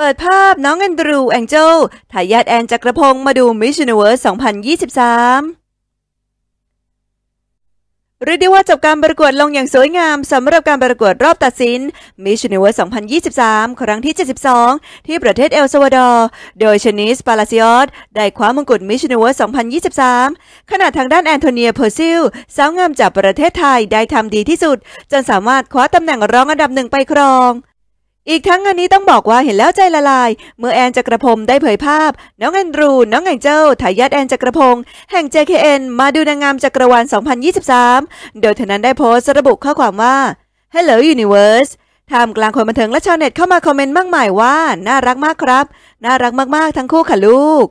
เปิดภาพน้องแอนดรูแองเจลทายาทแอนจักรพงศ์มาดูมิชชันเวิร์ส2023 หรีอได้ว่าจบการประกวดลงอย่างสวยงามสำหรับการประกวดรอบตัดสินมิช s นเวอร์2023 ครั้งที่ 72 ที่ประเทศเอลซาวาดอร์โดยชนิสปาลาซิออสได้คว้ามงกุฎมิช s นเวอร์2023ขณะทางด้านแอนโทเนียเพอร์ซิลสาวงามจากประเทศไทย ได้ทำดีที่สุด จนสามารถคว้าตำแหน่งรองอันดับหนึ่งไปครองอีกทั้งงานนี้ต้องบอกว่าเห็นแล้วใจละลาย เมื่อแอนจักรพงศ์ได้เผยภาพ น้องแอนดรู น้องแองเจิลทายาทแอนจักรพงศ์แห่ง JKN มาดูนางงามจักรวาล2023 โดยเธอนั้นได้โพสต์ระบุข้อความว่า Hello Universe ท่ามกลางคนบันเทิงและชาวเน็ตเข้ามาคอมเมนต์มากมายว่า น่ารักมากครับ น่ารักมากๆทั้งคู่ค่ะลูก